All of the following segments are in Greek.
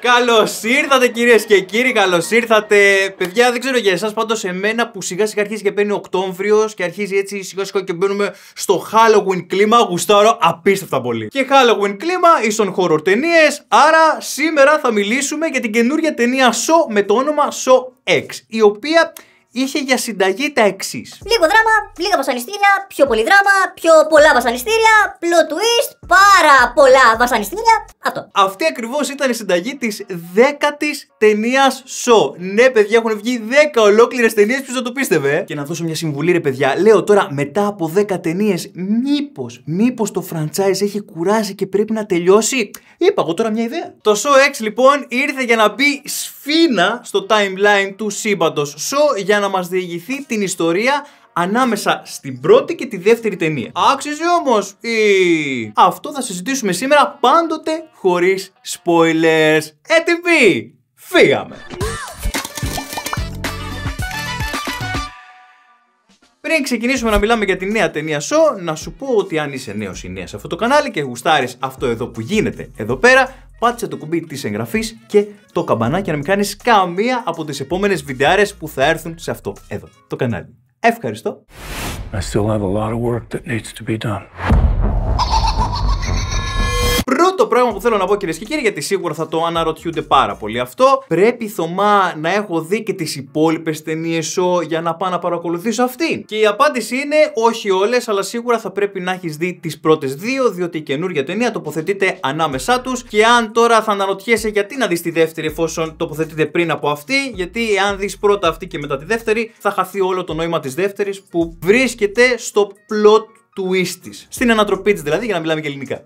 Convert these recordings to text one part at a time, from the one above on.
Καλώς ήρθατε κυρίες και κύριοι, καλώς ήρθατε. Παιδιά, δεν ξέρω για εσάς, πάντως μένα που σιγά σιγά αρχίζει και παίρνει Οκτώβριο και αρχίζει έτσι σιγά σιγά και μπαίνουμε στο Halloween κλίμα, γουστάρω απίστευτα πολύ. Και Halloween κλίμα ίσον χώρο ταινίες, άρα σήμερα θα μιλήσουμε για την καινούργια ταινία show με το όνομα Show X, η οποία είχε για συνταγή τα εξής. Λίγο δράμα, λίγα βασανιστήρια, πιο πολύ δράμα, πιο πολλά βασανιστήρια, plot twist, πάρα πολλά βασανιστήρια. Αυτό. Αυτή ακριβώς ήταν η συνταγή της δέκατης ταινίας Σο. Ναι, παιδιά, έχουν βγει 10 ολόκληρες ταινίες, ποιος θα το πίστευε. Και να δώσω μια συμβουλή, ρε παιδιά. Λέω τώρα μετά από 10 ταινίες, μήπως, μήπως το franchise έχει κουράσει και πρέπει να τελειώσει. Είπα εγώ τώρα μια ιδέα. Το Σο 6 λοιπόν ήρθε για να μπει σφ φίνα στο timeline του σύμπαντος Σο για να μας διηγηθεί την ιστορία ανάμεσα στην πρώτη και τη δεύτερη ταινία. Άξιζε όμως ή... Η... αυτο θα συζητήσουμε σήμερα πάντοτε χωρίς spoilers. Έτοιμοι; ε, Φύγαμε! Πριν ξεκινήσουμε να μιλάμε για τη νέα ταινία Σο, να σου πω ότι αν είσαι νέος ή νέας σε αυτό το κανάλι και γουστάρεις αυτό εδώ που γίνεται εδώ πέρα, πάτησε το κουμπί της εγγραφής και το καμπανάκι να μην κάνεις καμία από τις επόμενες βιντεάρες που θα έρθουν σε αυτό εδώ το κανάλι. Ευχαριστώ. I still have a lot of work that needs to be done το πράγμα που θέλω να πω κυρίες και κύριοι, γιατί σίγουρα θα το αναρωτιούνται πάρα πολύ αυτό. Πρέπει Θωμά να έχω δει και τις υπόλοιπες ταινίες σου για να πάω να παρακολουθήσω αυτή. Και η απάντηση είναι όχι όλες, αλλά σίγουρα θα πρέπει να έχεις δει τις πρώτες δύο, διότι η καινούργια ταινία τοποθετείται ανάμεσά τους. Και αν τώρα θα αναρωτιέσαι γιατί να δεις τη δεύτερη, εφόσον τοποθετείται πριν από αυτή, γιατί αν δεις πρώτα αυτή και μετά τη δεύτερη, θα χαθεί όλο το νόημα της δεύτερης που βρίσκεται στο plot twist Στην ανατροπή της δηλαδή, για να μιλάμε και ελληνικά.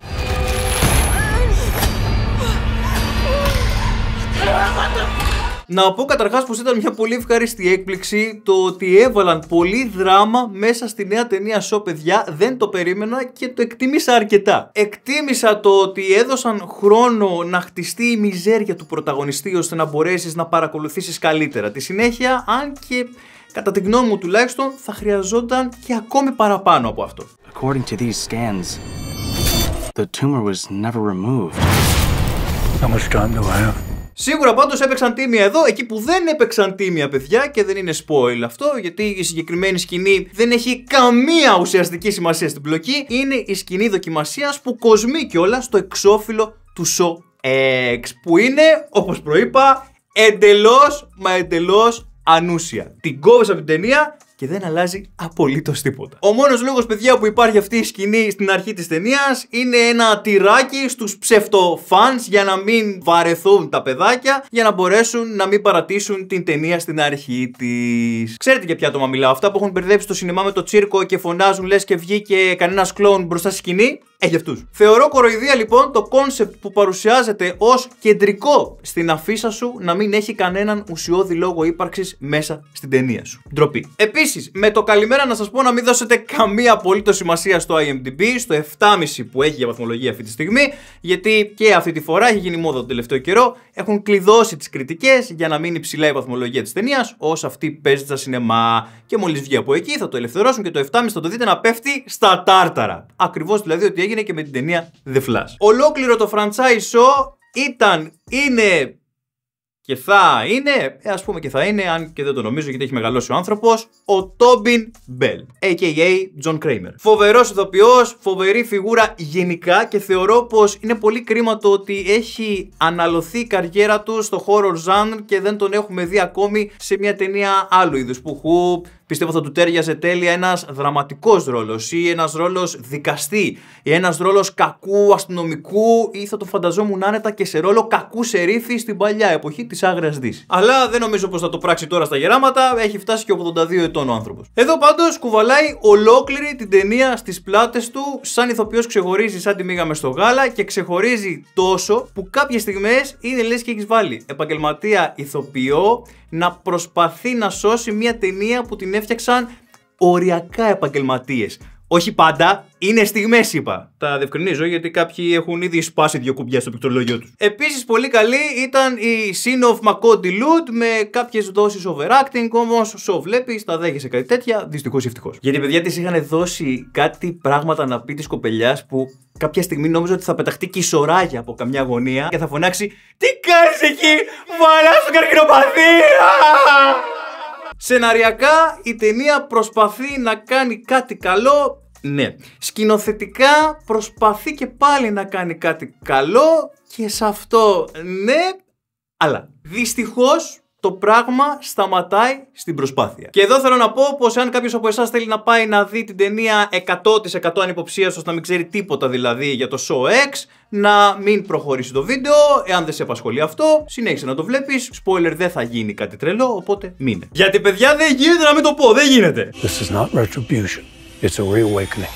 Να πω καταρχάς πως ήταν μια πολύ ευχαριστή έκπληξη το ότι έβαλαν πολύ δράμα μέσα στη νέα ταινία Σο, παιδιά. Δεν το περίμενα και το εκτίμησα αρκετά. Εκτίμησα το ότι έδωσαν χρόνο να χτιστεί η μιζέρια του πρωταγωνιστή ώστε να μπορέσεις να παρακολουθήσεις καλύτερα τη συνέχεια, αν και κατά τη γνώμη μου τουλάχιστον θα χρειαζόταν και ακόμη παραπάνω από αυτό. According to these scans, the tumor was never removed. How much time do I have? Σίγουρα πάντως έπαιξαν τίμια εδώ, εκεί που δεν έπαιξαν τίμια, παιδιά, και δεν είναι spoil αυτό, γιατί η συγκεκριμένη σκηνή δεν έχει καμία ουσιαστική σημασία στην πλοκή. Είναι η σκηνή δοκιμασίας που κοσμεί κιόλας στο εξώφυλλο του Show X, που είναι, όπως προείπα, εντελώς μα εντελώς ανούσια. Την κόβεις από την ταινία και δεν αλλάζει απολύτως τίποτα. Ο μόνος λόγος, παιδιά, που υπάρχει αυτή η σκηνή στην αρχή της ταινίας είναι ένα τυράκι στους ψευτοφάν για να μην βαρεθούν τα παιδάκια, για να μπορέσουν να μην παρατήσουν την ταινία στην αρχή της. Ξέρετε για ποια άτομα μιλάω, αυτά που έχουν μπερδέψει το σινεμά με το τσίρκο και φωνάζουν λες και βγήκε κανένας κλόουν μπροστά στη σκηνή. Έχει αυτούς. Θεωρώ κοροϊδία λοιπόν το κόνσεπτ που παρουσιάζεται ως κεντρικό στην αφίσα σου να μην έχει κανέναν ουσιώδη λόγο ύπαρξης μέσα στην ταινία σου. Ντροπή. Επίσης, Επίσης, με το καλημέρα να σας πω να μην δώσετε καμία απολύτω σημασία στο IMDb, στο 7,5 που έχει για βαθμολογία αυτή τη στιγμή, γιατί και αυτή τη φορά έχει γίνει μόδα τον τελευταίο καιρό. Έχουν κλειδώσει τις κριτικές για να μείνει ψηλά η βαθμολογία της ταινίας, ω αυτή παίζει στα σινεμά. Και μόλις βγει από εκεί θα το ελευθερώσουν και το 7,5 θα το δείτε να πέφτει στα τάρταρα. Ακριβώς δηλαδή ότι έγινε και με την ταινία The Flash. Ολόκληρο το franchise show ήταν, είναι και θα είναι, ε, ας πούμε και θα είναι, αν και δεν το νομίζω γιατί έχει μεγαλώσει ο άνθρωπος, ο Τόμπιν Μπέλ, a.k.a. John Kramer. Φοβερός ηθοποιός, φοβερή φιγούρα γενικά και θεωρώ πως είναι πολύ κρίμα το ότι έχει αναλωθεί η καριέρα του στο horror genre και δεν τον έχουμε δει ακόμη σε μια ταινία άλλου είδους, που πιστεύω θα του τέριαζε τέλεια ένας δραματικός ρόλος ή ένας ρόλος δικαστή ή ένας ρόλος κακού αστυνομικού ή θα το φανταζόμουν άνετα και σε ρόλο κακού σερίφη στην παλιά εποχή της Άγριας Δύσης. Αλλά δεν νομίζω πως θα το πράξει τώρα στα γεράματα, έχει φτάσει και 82 ετών ο άνθρωπος. Εδώ πάντως κουβαλάει ολόκληρη την ταινία στις πλάτες του, σαν ηθοποιός ξεχωρίζει σαν τη μήγαμε στο γάλα και ξεχωρίζει τόσο που κάποιες στιγμές είναι λες και έχεις βάλει επαγγελματία ηθοποιό να προσπαθεί να σώσει μια ταινία που την έφτιαξαν οριακά επαγγελματίες. Όχι πάντα, είναι στιγμές, είπα. Τα διευκρινίζω γιατί κάποιοι έχουν ήδη σπάσει δύο κουμπιά στο πληκτρολόγιο τους. Επίσης, πολύ καλή ήταν η Sin of Λουτ Loot με κάποιες δόσεις overacting. Όμως, σο βλέπεις, τα δέχεσαι κάτι τέτοια. Δυστυχώς ή ευτυχώς. Γιατί, παιδιά, τη είχαν δώσει κάτι πράγματα να πει της κοπελιάς που κάποια στιγμή νόμιζα ότι θα πεταχτεί η Σωράγια από καμιά γωνία και θα φωνάξει Τι κάνεις εκεί, Βαλά σου καρκινοπαθία! Σεναριακά η ταινία προσπαθεί να κάνει κάτι καλό ναι. Σκηνοθετικά προσπαθεί και πάλι να κάνει κάτι καλό και σε αυτό ναι, αλλά δυστυχώς το πράγμα σταματάει στην προσπάθεια. Και εδώ θέλω να πω πως αν κάποιος από εσάς θέλει να πάει να δει την ταινία 100% ανυποψίας ώστε να μην ξέρει τίποτα δηλαδή για το show X, να μην προχωρήσει το βίντεο. Εάν δεν σε απασχολεί αυτό, συνέχισε να το βλέπεις. Spoiler δεν θα γίνει κάτι τρελό, οπότε μείνε. Γιατί παιδιά δεν γίνεται να μην το πω, δεν γίνεται. This is not retribution. It's a reawakening.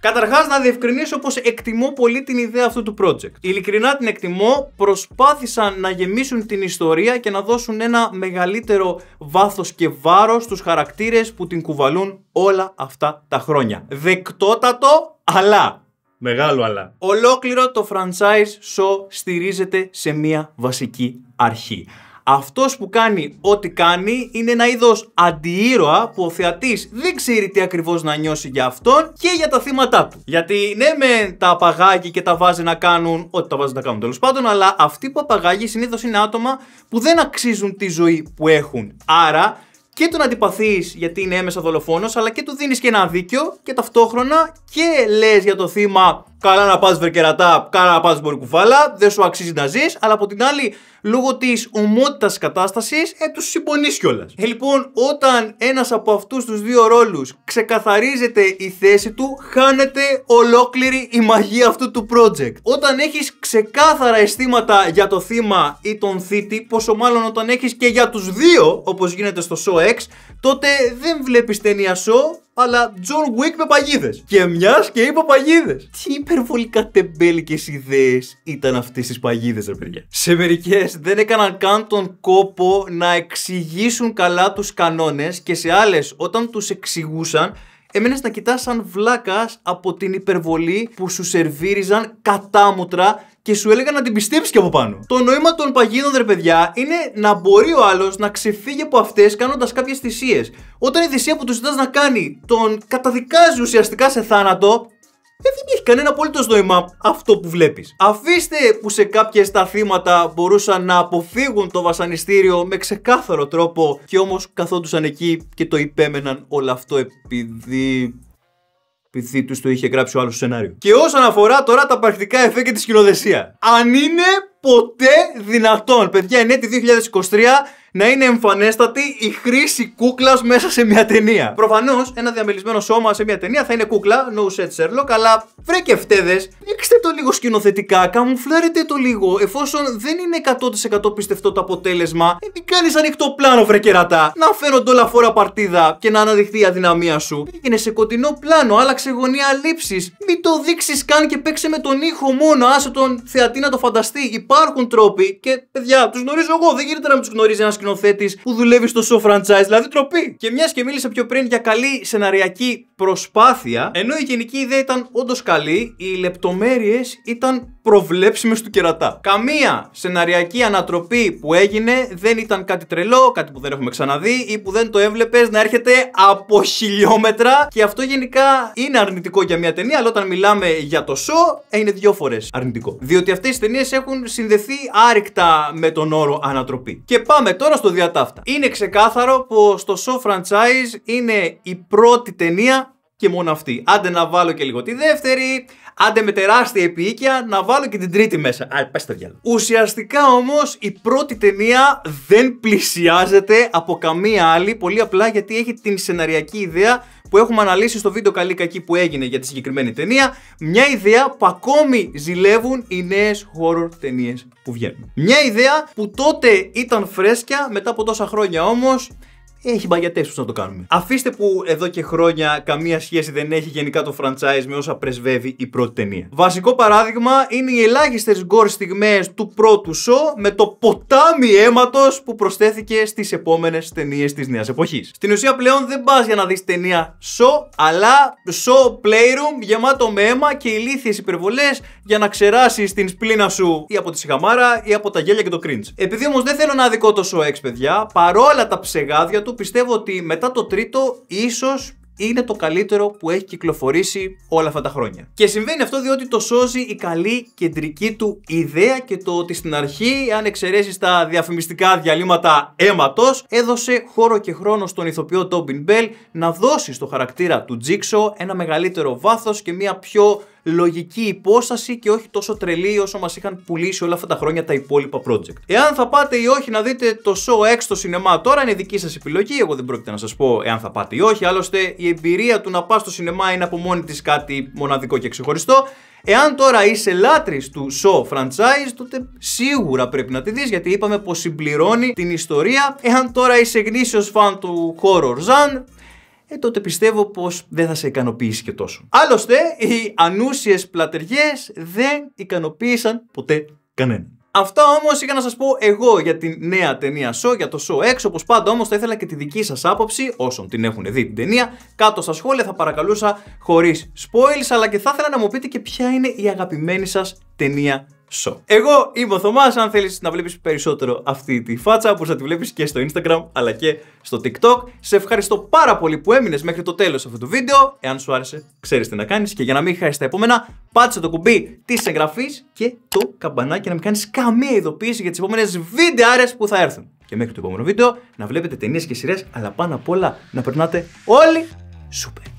Καταρχάς να διευκρινίσω πως εκτιμώ πολύ την ιδέα αυτού του project. Ειλικρινά την εκτιμώ. Προσπάθησαν να γεμίσουν την ιστορία και να δώσουν ένα μεγαλύτερο βάθος και βάρος στους χαρακτήρες που την κουβαλούν όλα αυτά τα χρόνια. Δεκτότατο, αλλά. Μεγάλο αλλά. Ολόκληρο το franchise show στηρίζεται σε μία βασική αρχή αυτός που κάνει ό,τι κάνει είναι ένα είδος αντιήρωα που ο θεατής δεν ξέρει τι ακριβώς να νιώσει για αυτόν και για τα θύματα του. Γιατί ναι με τα απαγάγει και τα βάζει να κάνουν ό,τι τα βάζει να κάνουν τέλος πάντων, αλλά αυτοί που απαγάγει συνήθως είναι άτομα που δεν αξίζουν τη ζωή που έχουν. Άρα και τον αντιπαθείς γιατί είναι έμεσα δολοφόνος, αλλά και του δίνεις και ένα δίκιο και ταυτόχρονα και λες για το θύμα Καλά να πας βερκερατά, καλά να πας μπορικουφάλα, δεν σου αξίζει να ζεις, αλλά από την άλλη, λόγω της ομότητας κατάστασης, ε, τους συμπονείς κιόλας. Ε, λοιπόν, όταν ένας από αυτούς τους δύο ρόλους ξεκαθαρίζεται η θέση του, χάνεται ολόκληρη η μαγεία αυτού του project. Όταν έχεις ξεκάθαρα αισθήματα για το θύμα ή τον θήτη, πόσο μάλλον όταν έχεις και για τους δύο, όπως γίνεται στο SOX, τότε δεν βλέπεις ταινία show, αλλά John Wick με παγίδες. Και μιας και είπα παγίδες. Τι υπερβολικά τεμπέλικες ιδέες ήταν αυτές τις παγίδες, ρε παιδιά. Σε μερικές δεν έκαναν καν τον κόπο να εξηγήσουν καλά τους κανόνες και σε άλλες όταν τους εξηγούσαν Έμενες να κοιτάς σαν βλάκας από την υπερβολή που σου σερβίριζαν κατάμουτρα και σου έλεγαν να την πιστέψεις και από πάνω. Το νόημα των παγίδων, ρε παιδιά, είναι να μπορεί ο άλλος να ξεφύγει από αυτές κάνοντας κάποιες θυσίες. Όταν η θυσία που τους ζητάς να κάνει τον καταδικάζει ουσιαστικά σε θάνατο, δεν έχει κανένα απολύτως νόημα αυτό που βλέπεις. Αφήστε που σε κάποια τα θύματα μπορούσαν να αποφύγουν το βασανιστήριο με ξεκάθαρο τρόπο και όμως καθόντουσαν εκεί και το υπέμεναν όλο αυτό επειδή επειδή τους το είχε γράψει ο άλλος σενάριο. Και όσον αφορά τώρα τα πρακτικά εφέ και τη σκηνοδεσία. Αν είναι ποτέ δυνατόν, παιδιά, είναι 2023 να είναι εμφανέστατη η χρήση κούκλας μέσα σε μια ταινία. Προφανώς, ένα διαμελισμένο σώμα σε μια ταινία θα είναι κούκλα, no set Sherlock, αλλά βρε και φταίδες, δείξτε το λίγο σκηνοθετικά, καμουφλάρετε το λίγο. Εφόσον δεν είναι 100% πιστευτό το αποτέλεσμα, ε, μην κάνεις ανοιχτό πλάνο, βρε κερατά. Να φαίνονται όλα φορά παρτίδα και να αναδειχθεί η αδυναμία σου. Πήγαινε σε κοντινό πλάνο, άλλαξε γωνία λήψης. Μην το δείξεις καν και παίξε με τον ήχο μόνο, άσε τον θεατή να το φανταστεί. Υπάρχουν τρόποι και παιδιά, τους γνωρίζω εγώ, δεν γίνεται να τους γνωρίζει ένας σκηνοθέτης που δουλεύει στο show franchise, δηλαδή τροπή. Και μιας και μίλησα πιο πριν για καλή σεναριακή προσπάθεια, ενώ η γενική ιδέα ήταν όντως καλή, οι λεπτομέρειες ήταν προβλέψιμες του κερατά. Καμία σεναριακή ανατροπή που έγινε δεν ήταν κάτι τρελό, κάτι που δεν έχουμε ξαναδεί ή που δεν το έβλεπες να έρχεται από χιλιόμετρα. Και αυτό γενικά είναι αρνητικό για μια ταινία, αλλά όταν μιλάμε για το show, ε, είναι δύο φορές αρνητικό. Διότι αυτές οι ταινίες έχουν συνδεθεί άρρηκτα με τον όρο ανατροπή. Και πάμε τώρα τώρα στο διατάφτα. Είναι ξεκάθαρο πως το show franchise είναι η πρώτη ταινία και μόνο αυτή. Άντε να βάλω και λίγο τη δεύτερη, άντε με τεράστια επίοικια να βάλω και την τρίτη μέσα. Α, πες το διαλο. Ουσιαστικά όμως η πρώτη ταινία δεν πλησιάζεται από καμία άλλη, πολύ απλά γιατί έχει την σεναριακή ιδέα που έχουμε αναλύσει στο βίντεο καλή κακή που έγινε για τη συγκεκριμένη ταινία, μια ιδέα που ακόμη ζηλεύουν οι νέες horror ταινίες που βγαίνουν. Μια ιδέα που τότε ήταν φρέσκια, μετά από τόσα χρόνια όμως έχει μπαγιατέ τους να το κάνουμε. Αφήστε που εδώ και χρόνια καμία σχέση δεν έχει γενικά το franchise με όσα πρεσβεύει η πρώτη ταινία. Βασικό παράδειγμα είναι οι ελάχιστες γκορ στιγμές του πρώτου σο με το ποτάμι αίματος που προσθέθηκε στις επόμενες ταινίες της νέας εποχής. Στην ουσία πλέον δεν πας για να δεις ταινία σο, αλλά σο playroom γεμάτο με αίμα και ηλίθιες υπερβολές για να ξεράσεις την σπλήνα σου ή από τη σιγαμάρα ή από τα γέλια και το cringe. Επειδή όμως δεν θέλω να δικό το σο παιδιά, παρόλα τα ψεγάδια πιστεύω ότι μετά το τρίτο ίσως είναι το καλύτερο που έχει κυκλοφορήσει όλα αυτά τα χρόνια. Και συμβαίνει αυτό διότι το σώζει η καλή κεντρική του ιδέα και το ότι στην αρχή, αν εξαιρέσεις τα διαφημιστικά διαλύματα αίματος, έδωσε χώρο και χρόνο στον ηθοποιό Τόμπιν Μπέλ να δώσει στο χαρακτήρα του Τζίξο ένα μεγαλύτερο βάθος και μια πιο λογική υπόσταση και όχι τόσο τρελή όσο μας είχαν πουλήσει όλα αυτά τα χρόνια τα υπόλοιπα project. Εάν θα πάτε ή όχι να δείτε το show έξω στο σινεμά τώρα είναι δική σας επιλογή. Εγώ δεν πρόκειται να σας πω εάν θα πάτε ή όχι. Άλλωστε η εμπειρία του να πας στο σινεμά είναι από μόνη της κάτι μοναδικό και ξεχωριστό. Εάν τώρα είσαι λάτρης του show franchise, τότε σίγουρα πρέπει να τη δεις, γιατί είπαμε πως συμπληρώνει την ιστορία. Εάν τώρα είσαι γνήσιος φαν του horror genre, ε, τότε πιστεύω πως δεν θα σε ικανοποιήσει και τόσο. Άλλωστε, οι ανούσιες πλατεριές δεν ικανοποίησαν ποτέ κανέναν. Αυτά όμως είχα να σας πω εγώ για την νέα ταινία Show, για το Show έξω. Όπως πάντα όμως θα ήθελα και τη δική σας άποψη, όσων την έχουν δει την ταινία. Κάτω στα σχόλια θα παρακαλούσα χωρίς spoilers, αλλά και θα ήθελα να μου πείτε και ποια είναι η αγαπημένη σας ταινία show. Εγώ είμαι ο Θωμάς. Αν θέλεις να βλέπεις περισσότερο αυτή τη φάτσα, που να τη βλέπεις και στο Instagram αλλά και στο TikTok. Σε ευχαριστώ πάρα πολύ που έμεινες μέχρι το τέλος αυτού του βίντεο. Εάν σου άρεσε, ξέρεις τι να κάνεις. Και για να μην χάσεις τα επόμενα, πάτσε το κουμπί της εγγραφής και το καμπανάκι να μην κάνεις καμία ειδοποίηση για τις επόμενες βίντεάρε που θα έρθουν. Και μέχρι το επόμενο βίντεο να βλέπετε ταινίες και σειρές, αλλά πάνω απ' όλα να περνάτε όλοι super.